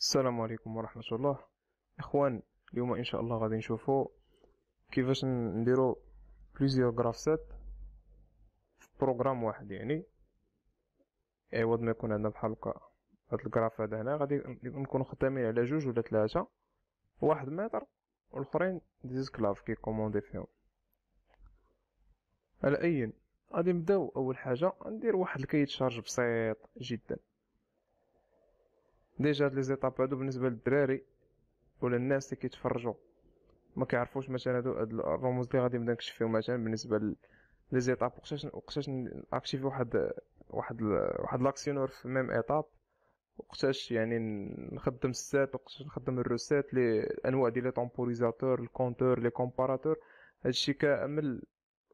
السلام عليكم ورحمة الله اخوان اليوم ان شاء الله غادي نشوفو كيفاش نديرو بليزيور جرافسات في بروغرام واحد يعني عوض ما يكون عندنا بحال هكا هاد الجراف هذا هنا غادي نكونو خدامين على جوج ولا ثلاثة واحد متر والاخرين دي سكلاف كي كوموندي فيهم على اي غادي نبداو اول حاجه ندير واحد الكيت شارج بسيط جدا ديجا هاد لي زيتاب هادو بالنسبه للدراري ولا الناس اللي كيتفرجوا ما كيعرفوش مثلا هادو هاد الرموز اللي غادي نبدا نكشف فيهم مثلا بالنسبه لي زيتاب وقتاش وقتاش ناكتيفي واحد واحد واحد لاكسيونور في ميم ايطاب وقتاش يعني نخدم السات وقتاش نخدم الروسات لي الانواع ديال لي تومبوريزاتور الكونتور لي كومباراتور هادشي كامل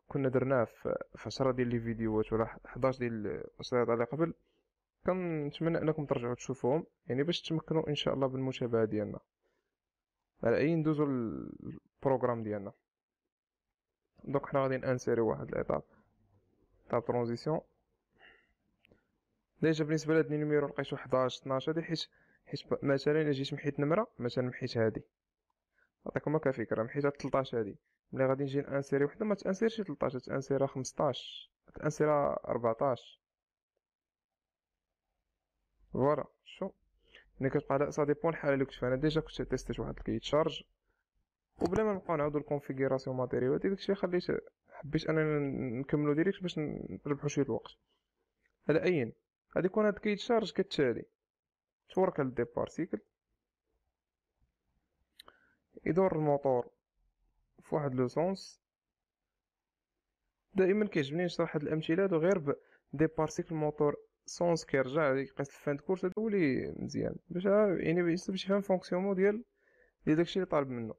كنا درناه في 10 ديال لي فيديوهات ولا 11 ديال السلايد اللي قبل كنتمنى انكم ترجعوا تشوفوهم يعني باش تمكنوا ان شاء الله بالمتابعه ديالنا على اي ندوزوا البروغرام ديالنا دونك حنا غادي انسيري واحد الاطار تاع ترانزيسيون ديجا بالنسبه لهاد النيميرو لقيت 11 12 هادي حيت حيت مثلا الا جيت محيت نمره مثلا محيت هادي نعطيكم هكا فكره محيت 13 هادي ملي غادي نجي انسيري وحده ما تانسيرش 13 تانسيرها 15 تانسيرها 14 فوالا شو ملي كتبقى على سا ديبون الحاله اللي كنت فيها انا ديجا كنت تيستيت واحد الكيتشارج وبلا ما نبقاو نعاودو الكونفيغوراسيون ماتيريال داكشي الشيء خليت حبيت اننا نكملو ديريكت باش نربحو شويه الوقت على اين غادي يكون هاد تشارج كالتالي تورك على الديبار سيكل يدور الموطور فواحد لو سونس دائما كيعجبني نشرح هاد الامثله غير بدي بارسيكل موتور سونس كيرجع يقيس الفان كورس هذا هو اللي مزيان باش يعني باش يفهم فونكسيونمون ديال ديال داكشي اللي طالب منه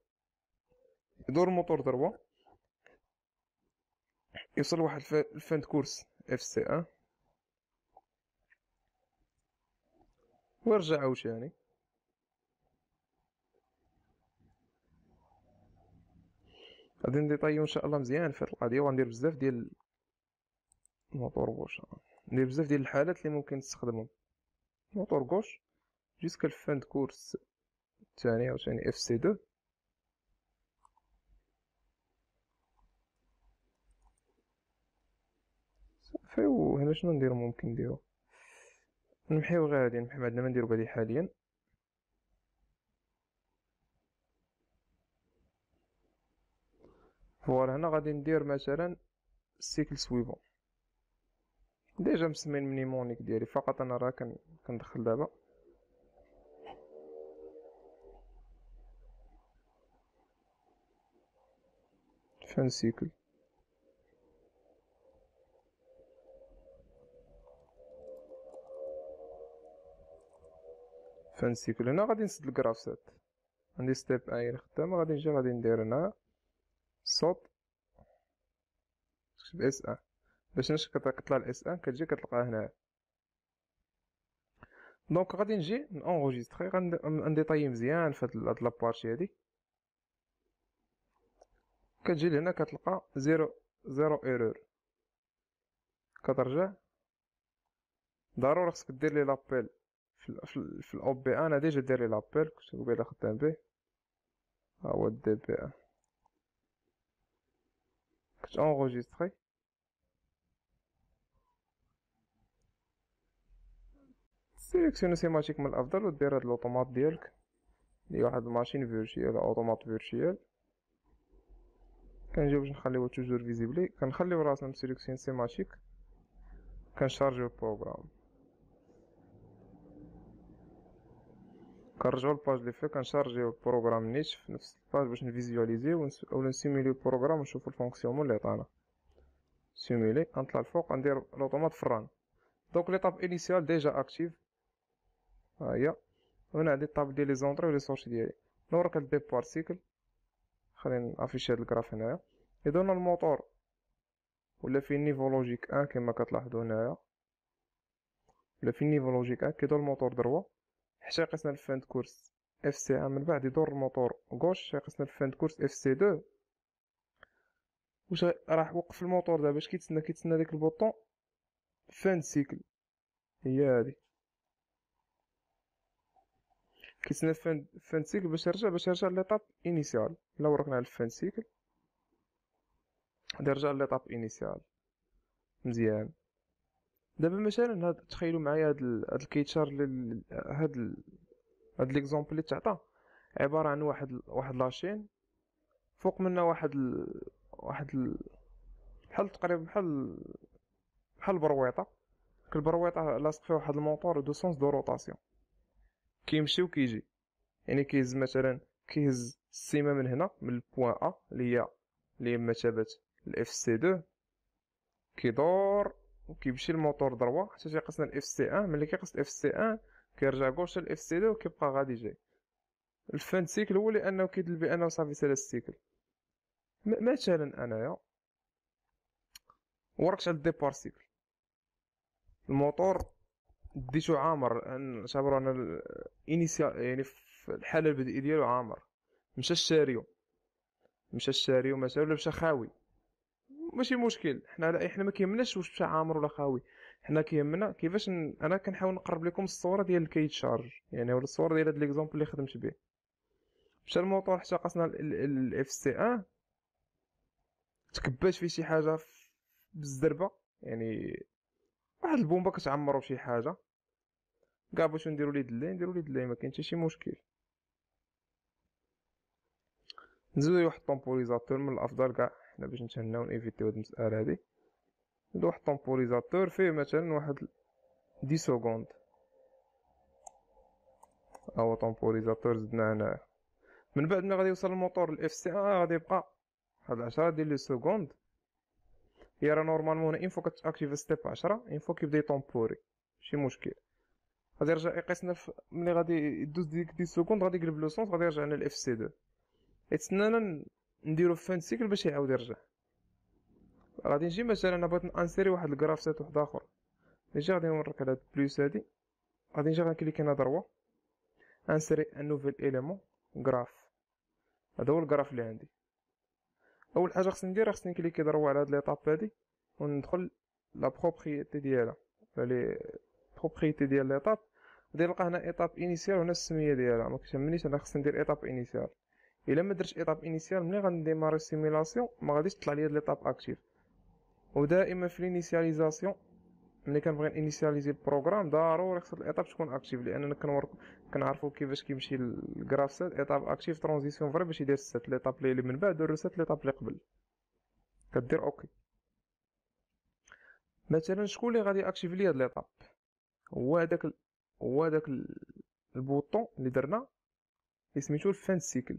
يدور الموتور دروا يوصل واحد الفان كورس اف سي ان ويرجع عاوتاني غادي نديطايو ان شاء الله مزيان في هاد القضيه وغندير بزاف ديال موتور غوش ندير بزاف ديال الحالات اللي ممكن تستخدمهم موتور غوش جيسك الفاند كورس الثاني ثاني اف سي 2 صافي وهنا شنو ندير ممكن نديرو نمحيو غير هادي نمحيو عندنا ما نديرو بهادي حاليا فوالا هنا غادي ندير مثلا السيكل سويفون ديجا مسمي المنيمونيك ديالي فقط انا راه كندخل دابا فان سيكل فان سيكل هنا غادي نسد الكرافسات عندي ستيب اي خدامة غادي نجي غادي ندير هنا صوت تكتب اس ا باش نشكل كتطلع الاس ان كتجي كتلقاها هنا دونك غادي نجي نونغوجيستري غنديطاي مزيان في هاد لابارتي هادي كتجي لهنا كتلقى زيرو زيرو ايرور كترجع ضروري خصك دير لي لابيل في في الاو بي انا ديجا دير لي لابيل كنت قبيله خدام به ها هو الدي بي ان اونغوجيستري سيليكسيوني سيماتيك من الافضل ودير هاد الاوتومات ديالك لي واحد الماشين فيرتشيال اوتومات فيرتشيال كنجيو باش نخليوه توجور فيزيبلي كنخليو راسنا مسيليكسيون سيماتيك كنشارجيو البروغرام كنرجعو للباج لي فيه كنشارجيو البروغرام نيت في نفس الباج باش نفيزواليزي ولا نسيميليو البروغرام ونشوفو الفونكسيونمون لي عطانا سيميلي كنطلع الفوق ندير لوطومات في الران دونك ليطاب انيسيال ديجا اكتيف ها هي هنا عندي الطاب ديال لي زونطري ولي سورتي ديالي نورا كنديب بارتيكل خلينا نافيشي هاد الكراف هنايا يدونا الموتور ولا في نيفو لوجيك 1 كما كتلاحظوا هنايا ولا في نيفو لوجيك 1 كيدور الموتور دروا حتى يقيسنا الفاند كورس اف سي ان من بعد يدور الموتور غوش يقيسنا الفاند كورس اف سي 2 واش راح وقف الموتور دابا باش كيتسنى كيتسنى داك البوطون فان سيكل هي هادي كيسنا فان سيكل باش يرجع باش يرجع ليطاب انيسيال لو ورقنا على الفان سيكل غادي يرجع ليطاب انيسيال مزيان دابا مثلا هاد تخيلوا معايا هاد هاد الكيتشار هاد هاد ليكزومبل اللي تعطى عباره عن واحد واحد لاشين فوق منها واحد ال... واحد ال... بحال تقريبا بحال بحال البرويطه برويطه لاصق فيها واحد الموطور دو سونس دو روتاسيون كيمشي وكيجي يعني كيهز مثلا كيهز السيمه من هنا من البوان ا اللي هي اللي هي مثابه الاف سي 2 كيدور وكيمشي الموتور دروا حتى تيقصنا الاف سي 1 ملي كيقص الاف سي 1 كيرجع غوش الاف سي 2 وكيبقى غادي جاي الفان سيكل هو لانه كيدل بانه صافي سالا السيكل مثلا انايا وركت على الديبار سيكل الموتور ديتو عامر نعتبرو انا الانيسيال يعني في الحاله البدئيه ديالو عامر مشى الشاريو مشى الشاريو مثلا ولا مشى خاوي ماشي مشكل حنا لا حنا ما كيهمناش واش مشى عامر ولا خاوي حنا كيهمنا كيفاش ن... انا كنحاول نقرب لكم الصوره ديال الكيت شارج يعني ولا الصوره ديال هاد ليكزومبل اللي خدمت به مشى الموطور حتى قصنا الاف سي ان تكباش فيه شي حاجه بالزربه يعني واحد البومبه كتعمرو بشي حاجه كاع باش نديرو ليه دلاي نديرو ليه دلاي مكاين حتى شي مشكل نزيدو واحد طومبوريزاتور من الافضل كاع حنا باش نتهناو نيفيتيو هاد المساله هادي نزيدو واحد طومبوريزاتور فيه مثلا واحد دي سكوند او طومبوريزاتور زدنا هنا من بعد ما غادي يوصل الموتور الاف سي اه غادي يبقى واحد 10 ديال لي سكوند هي راه نورمالمون هنا انفو كتاكتيف ستيب 10 انفو كيبدا يطومبوري ماشي مشكل غادي يرجع يقيسنا في ملي غادي يدوز ديك دي سكوند غادي يقلب لو سونس غادي يرجع لنا الاف سي 2 يتسنانا نديرو فان سيكل باش يعاود يرجع غادي نجي مثلا بغيت نانسيري واحد الجراف سيت واحد اخر نجي غادي نورك على هاد بلوس هادي غادي نجي غنكليك هنا دروا انسيري ان نوفيل اليمون جراف هذا هو الجراف اللي عندي اول حاجه خصني ندير خصني نكليكي دروا على هاد ليطاب هادي وندخل لا بروبريتي ديالها بروبريتي ديال ليطاب غادي نلقى هنا ايطاب انيسيال وهنا السميه ديالها ما كتهمنيش انا خصني ندير ايطاب انيسيال الا ما درتش ايطاب انيسيال ملي غنديماري سيميلاسيون ما غاديش تطلع لي ليطاب اكتيف ودائما في الانيسياليزاسيون ملي كنبغي نينيسياليزي البروغرام ضروري خص الايطاب تكون اكتيف لاننا كنورك كنعرفوا كيفاش كيمشي الجراف سيت ايطاب اكتيف ترانزيسيون فري باش يدير السيت ليطاب لي من بعد والريسيت ليطاب لي قبل كدير اوكي مثلا شكون اللي غادي اكتيف لي هاد ليطاب هو هذاك هو هذاك البوطون اللي درنا اللي سميتو الفان سيكل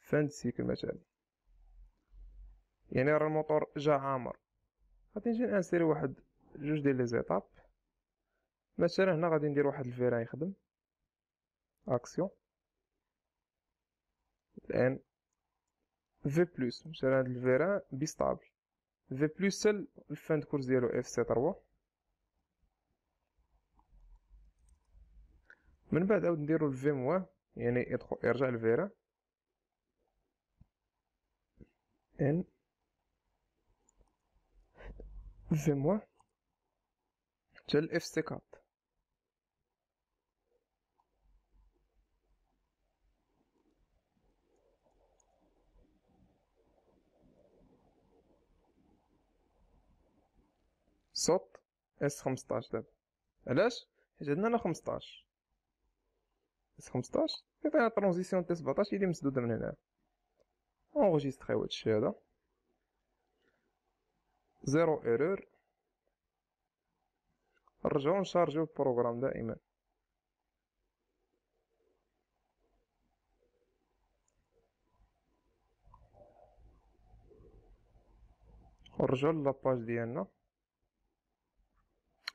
فان سيكل مثلا يعني راه الموتور جا عامر غادي نجي نانسيري واحد جوج ديال لي زيتاب مثلا هنا غادي ندير واحد الفيران يخدم اكسيون الان في بلس مثلا هاد الفيران بيستابل في بلس سل الفان كورس ديالو اف سي 3 من بعد عاود نديرو الفي موا يعني يدخل يرجع لفيرا ان في موا حتى الاف كات صوت اس خمسطاش دابا علاش حيت عندنا هنا خمسطاش اس 15 كتعطينا ترونزيسيون تي 17 يدي مسدوده من هنا اونغيستريو هادشي هذا زيرو ايرور نرجعو نشارجيو البروغرام دائما نرجعو لاباج ديالنا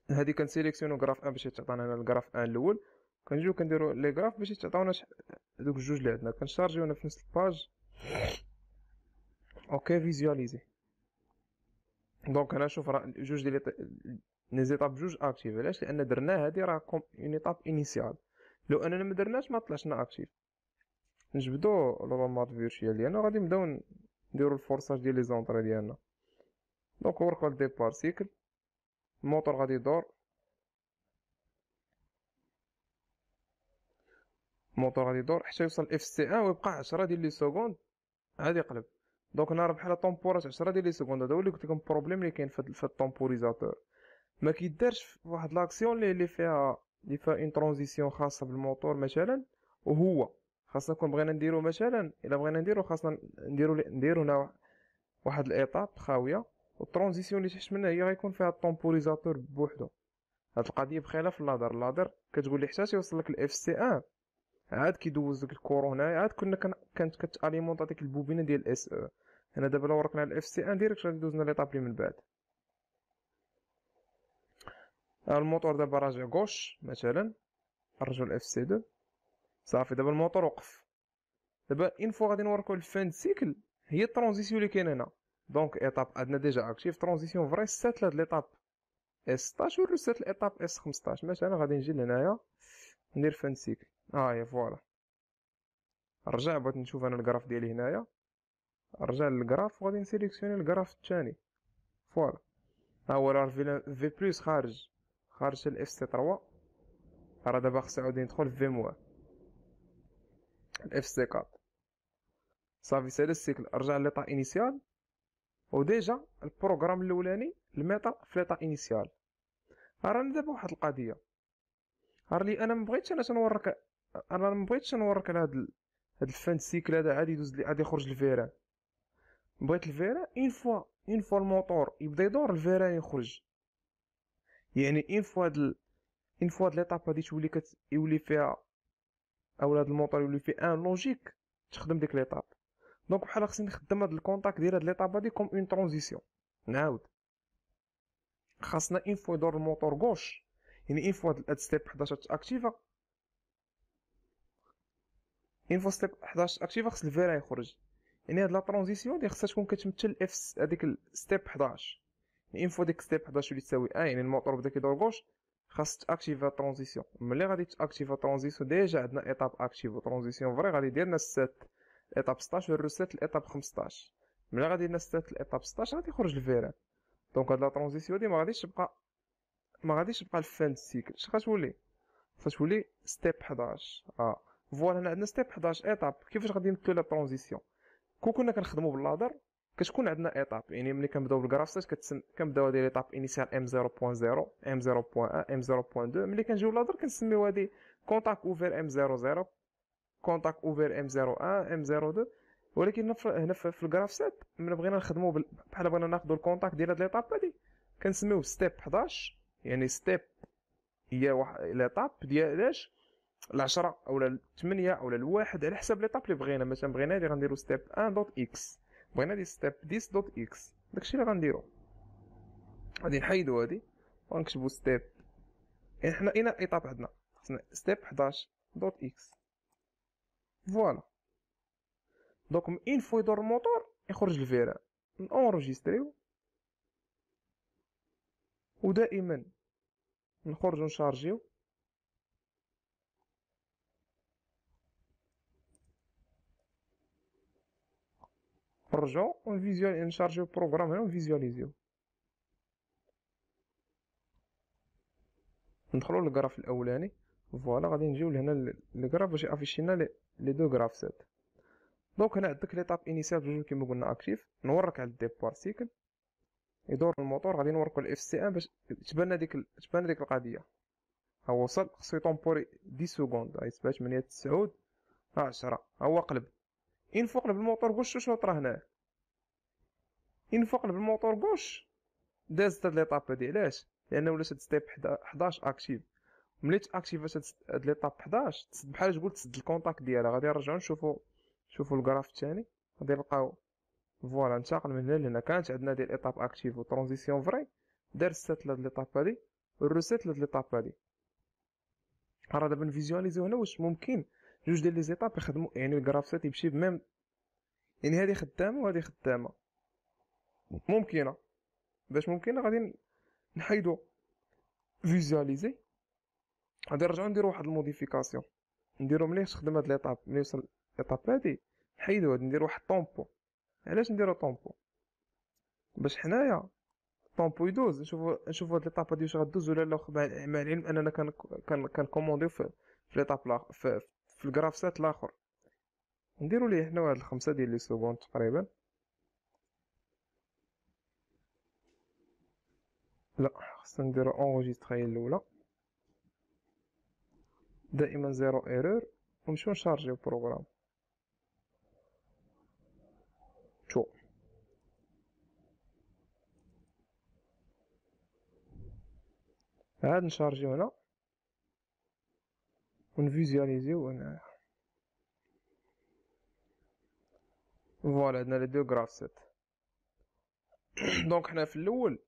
هادي كنسيليكسيونو غراف ان باش تعطينا هنا الغراف ان الاول كنجيو كنديرو لي غراف باش تعطيونا دوك الجوج اللي عندنا كنشارجيونا في نفس الباج اوكي فيزواليزي دونك هنا شوف راه جوج ديال طاب جوج اكتيف علاش لان درنا هادي راه كوم اون ايطاب انيسيال لو اننا ما درناش ما طلعشنا اكتيف نجبدو مات فيرتوال ديالنا غادي نبداو نديرو الفورساج ديال لي زونطري ديالنا دونك ورك ديبار سيكل الموتور غادي يدور الموتور غادي يدور حتى يوصل اف سي ان ويبقى 10 ديال لي سكوند عادي يقلب دونك نهار بحال طومبورات 10 ديال لي سكوند هذا هو اللي قلت لكم بروبليم اللي كاين في الطومبوريزاتور ما كيدارش في واحد لاكسيون اللي فيها اللي فيها اون ترانزيسيون خاصه بالموتور مثلا وهو خاصنا كون بغينا نديرو مثلا الا بغينا نديرو خاصنا نديرو نديرو هنا واحد الايطاب خاويه والترانزيسيون اللي تحت منها هي غيكون فيها الطومبوريزاتور بوحدو هاد القضيه بخلاف اللادر اللادر كتقول لي حتى يوصل لك الاف سي 1 عاد كيدوز ديك الكورو هنايا عاد كنا كانت كتاليمونط هذيك البوبينه ديال الاس او هنا دابا لو ورقنا على الاف سي ان ديريكت غادي دوزنا لي طابلي من بعد آه، الموتور دابا راجع غوش مثلا نرجعو الاف سي دو صافي دابا الموتور وقف دابا اين فوا غادي نوركو الفان سيكل هي الترانزيسيون اللي كاين هنا دونك ايطاب عندنا ديجا اكتيف ترانزيسيون فري سات لهاد ليطاب اس 16 سات الايطاب اس 15 مثلا غادي نجي لهنايا ندير فان سيكل اه يا فوالا رجع بغيت نشوف انا الجراف ديالي هنايا رجع للجراف وغادي نسيليكسيوني الجراف الثاني فوالا ها هو راه في بلس خارج خارج الاف سي 3 راه دابا خصني عاود ندخل في موان الاف سي 4 صافي سالا السيكل رجع ليطا انيسيال وديجا البروغرام الاولاني الميتا في ليطا انيسيال راه دابا واحد القضيه لي انا ما بغيتش انا نورك انا ما بغيتش نورك على هاد هاد الفان سيكل هذا عادي يدوز عادي يخرج الفيران بغيت الفيران اون فوا اون فوا الموطور يبدا يدور الفيران يخرج يعني اون فوا هاد اون فوا هاد ليطاب هادي تولي كت يولي فيها اولا هاد الموطور يولي فيه ان لوجيك تخدم ديك ليطاب دونك بحال خصني نخدم هاد الكونتاكت ديال هاد ليطاب هادي كوم اون ترونزيسيون نعاود خاصنا اون فوا يدور الموطور غوش يعني ان فوا الاد ستيب 11 تاكتيفا ان فوا ستيب 11 تاكتيفا خص الفيرا يخرج يعني هاد لا ترانزيسيون اللي خصها تكون كتمثل اف هذيك ستيب 11 يعني ان فوا ديك ستيب 11 اللي تساوي ا يعني الموتور بدا كيدور غوش خاص تاكتيفا ترانزيسيون ملي غادي تاكتيفا ترانزيسيون ديجا عندنا ايطاب اكتيف ترانزيسيون فري غادي ديرنا السات ايطاب 16 الروسات الايطاب 15 ملي غادي لنا ستات الايطاب 16 غادي يخرج الفيران دونك هاد لا ترانزيسيون دي ما غاديش تبقى ما غاديش تبقى الفان سيكل اش غتولي غتولي ستيب 11 اه فوالا هنا عندنا ستيب 11 ايتاب كيفاش غادي نمثلو لا ترانزيسيون كون كنا كنخدمو باللادر كتكون عندنا ايتاب يعني ملي كنبداو بالجراف سيت كتسم كنبداو هذه ليطاب انيسيال ام 0.0 ام 0.1 ام 0.2 ملي كنجيو لادر كنسميو هادي كونتاك اوفر ام 00 كونتاك اوفر ام 01 ام 02 ولكن هنا في الجراف سيت ملي بغينا نخدمو بحال بغينا ناخذوا الكونتاك ديال هاد ليطاب هادي كنسميوه ستيب 11 يعني ستيب هي واحد ديال ديالاش العشرة اولا الثمانية اولا الواحد على حسب ليطاب اللي بغينا مثلا بغينا اللي غنديرو ستيب ان دوت اكس بغينا دي ستيب ديس دوت اكس داكشي اللي غنديرو غادي نحيدو هادي ونكتبو ستيب يعني حنا اين إيطاب عندنا خصنا ستيب حداش دوت اكس فوالا دونك اين فوا يدور الموتور يخرج الفيران نونجستريو ودائما نخرج ونشارجيو نخرجو ونفيزيوال نشارجيو البروغرام هنا ونفيزيواليزيو ندخلو للجراف الاولاني فوالا غادي نجيو لهنا للجراف باش يافيشينا لي دو سات دونك هنا عندك ليطاب انيسيال بجوج كيما قلنا اكتيف نورك على الديبار سيكل يدور الموتور غادي نوركو الاف سي ان باش تبان هذيك تبان هذيك القضيه ها وصل خصو يطومبوري 10 سكوند هاي غيتبع 8 9 10 ها هو قلب ان فوق قلب الموتور شو شوط راه هنا ان فوق قلب الموتور كوش دازت هاد ليطاب هادي علاش لان ولات هاد ستيب 11 اكتيف ملي تاكتيفات هاد ليطاب 11 بحال تقول تسد الكونتاكت ديالها غادي نرجعو نشوفو شوفو الجراف الثاني غادي نلقاو فوالا انتقل من هنا لهنا كانت عندنا ديال ايطاب اكتيف وترانزيسيون فري دار السيت لهاد ليطاب هادي والروسيت لهاد ليطاب هادي راه دابا نفيزواليزيو هنا واش ممكن جوج ديال لي زيطاب يخدموا يعني الجراف سيت يمشي بميم يعني هادي خدامه وهادي خدامه ممكنه باش ممكنه غادي نحيدو فيزواليزي غادي نرجعو نديرو واحد الموديفيكاسيون نديرو مليح تخدم هاد ليطاب ملي يوصل ليطاب هادي نحيدو نديرو واحد طومبو علاش نديرو طومبو باش حنايا طومبو يدوز نشوفو نشوفو هاد ليطاب هادي واش غدوز ولا لا مع العلم اننا كان كان في في ليطاب لاخر في, في الكرافسات الاخر نديرو ليه حنا واحد الخمسة ديال لي سكوند تقريبا لا خصنا نديرو اونجيستري الاولى دائما زيرو ايرور ونمشيو نشارجيو البروغرام عاد نشارجيو هنا ونفيزياليزيو هنايا فوالا عندنا لي دو كراف سيت دونك حنا في الاول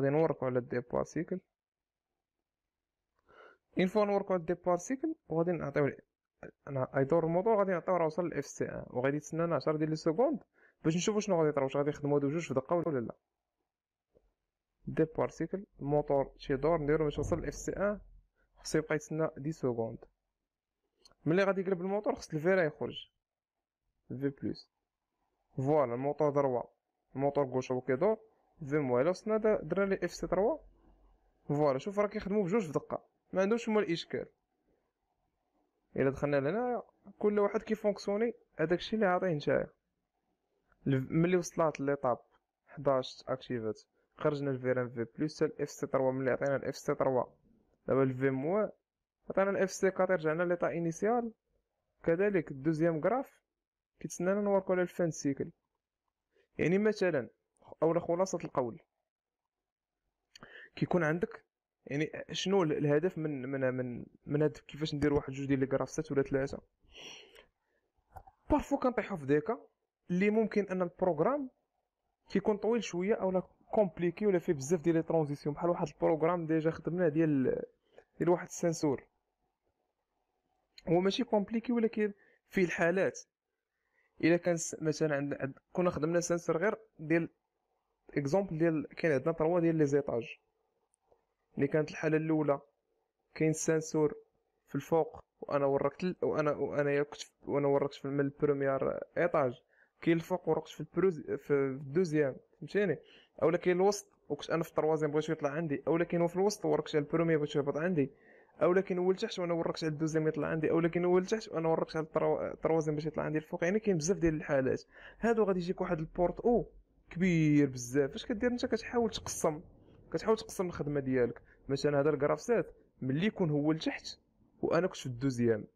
غادي نوركو على دي بارسيكل اين فوا نوركو على دي بارسيكل وغادي نعطيو انا يدور الموضوع غادي نعطيو راه وصل الاف سي ان وغادي يتسنانا 10 ديال لي سكوند باش نشوفو شنو غادي يطرا واش غادي يخدمو هادو جوج في دقه ولا لا دي بارتيكل الموطور شي دور نديرو باش يوصل لاف سي ان إيه، خصو يبقى يتسنى دي سكوند ملي غادي يقلب الموطور خص الفيرا يخرج في بلس فوالا الموطور دروا الموطور كوش هو كيدور في موالا وصلنا درنا لي اف سي تروا فوالا شوف راه كيخدمو بجوج في دقه ما عندهمش هما الاشكال الا دخلنا لهنايا كل واحد كيفونكسيوني هذاك الشيء اللي عاطيه نتايا ملي وصلت ليطاب 11 اكتيفات خرجنا الفيران في بلس الاف سي 3 ملي عطينا الاف سي 3 دابا الفي مو عطينا الاف سي 4 رجعنا ليطا انيسيال كذلك الدوزيام غراف كيتسنانا نوركو على الفان سيكل يعني مثلا اولا خلاصه القول كيكون عندك يعني شنو الهدف من من من من هاد كيفاش ندير واحد جوج ديال لي غرافسات ولا ثلاثه بارفو كنطيحو في ديكا اللي ممكن ان البروغرام كيكون طويل شويه اولا كومبليكي ولا فيه بزاف ديال لي ترانزيسيون بحال واحد البروغرام ديجا خدمناه ديال ديال واحد السنسور هو ماشي كومبليكي ولكن فيه الحالات الا كان مثلا عند كنا خدمنا سنسور غير ديال اكزومبل ديال كاين عندنا تروا ديال لي زيطاج اللي كانت الحاله الاولى كاين سنسور في الفوق وانا وركت وانا وانا يكتف... وانا وركت من البريمير ايطاج كاين الفوق وركت في البروز في الدوزيام فهمتيني اولا كاين الوسط وكنت انا في التروازيام بغيت يطلع عندي اولا كاين في الوسط وركش على البرومي بغيت يهبط عندي اولا كاين هو لتحت وانا وركش على الدوزيام يطلع عندي اولا كاين هو لتحت وانا وركش على التروازيام باش يطلع عندي الفوق يعني كاين بزاف ديال الحالات هادو غادي يجيك واحد البورت او كبير بزاف اش كدير انت كتحاول تقسم كتحاول تقسم الخدمه ديالك مثلا هذا الكراف سات ملي يكون هو لتحت وانا كنت في الدوزيام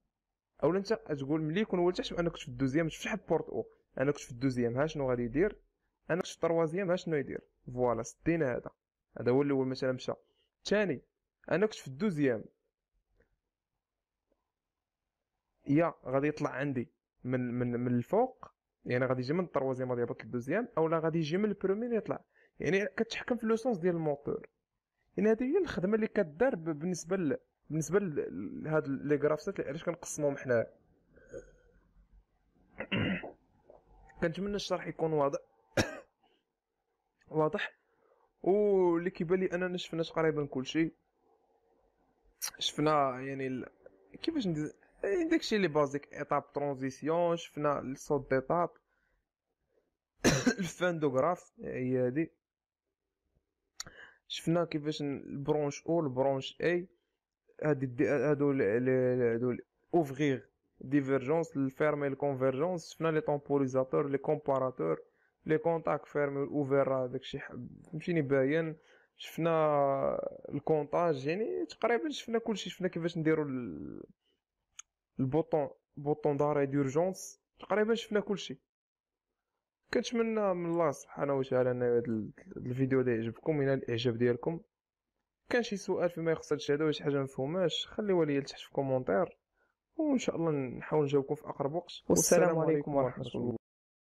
اولا انت تقول ملي يكون هو لتحت وانا كنت في الدوزيام شحال بورت او انا كنت في الدوزيام ها شنو غادي يدير انا كنت التروازيام ها شنو يدير فوالا سدينا هذا هذا هو الاول مثلا مشى الثاني انا كنت في الدوزيام يا غادي يطلع عندي من من من الفوق يعني غادي يجي من التروازيام غادي يهبط للدوزيام اولا غادي يجي من البروميير يطلع يعني كتحكم في لوسونس ديال الموتور يعني هذه هي الخدمه اللي كدار بالنسبه ل... بالنسبه لهاد لي غرافسات علاش كنقسمهم حنا كنتمنى الشرح يكون واضح واضح واللي كيبان اننا شفنا تقريبا كلشي شفنا يعني ال... كيفاش ندير إيه، داكشي اللي بازيك ايطاب ترانزيسيون شفنا الصوت ديطاب الفاندوغراف هي هادي شفنا كيفاش البرونش او البرونش اي هادي هادو هادو اوفغيغ ديفيرجونس الفيرمي الكونفيرجونس شفنا لي تومبوريزاتور لي كومباراتور لي كونتاك فيرمي اوفر راه داكشي فهمتيني باين شفنا الكونتاج يعني تقريبا شفنا كلشي شفنا كيفاش نديرو البوطون بوطون داري دورجونس تقريبا شفنا كلشي كنتمنى من الله سبحانه وتعالى ان هذا الفيديو هذا يعجبكم ينال الاعجاب ديالكم كان شي سؤال فيما يخص هادشي الشهاده شي حاجه مفهوماش خليوها ليا لتحت في الكومونتير وان شاء الله نحاول نجاوبكم في اقرب وقت والسلام عليكم ورحمه الله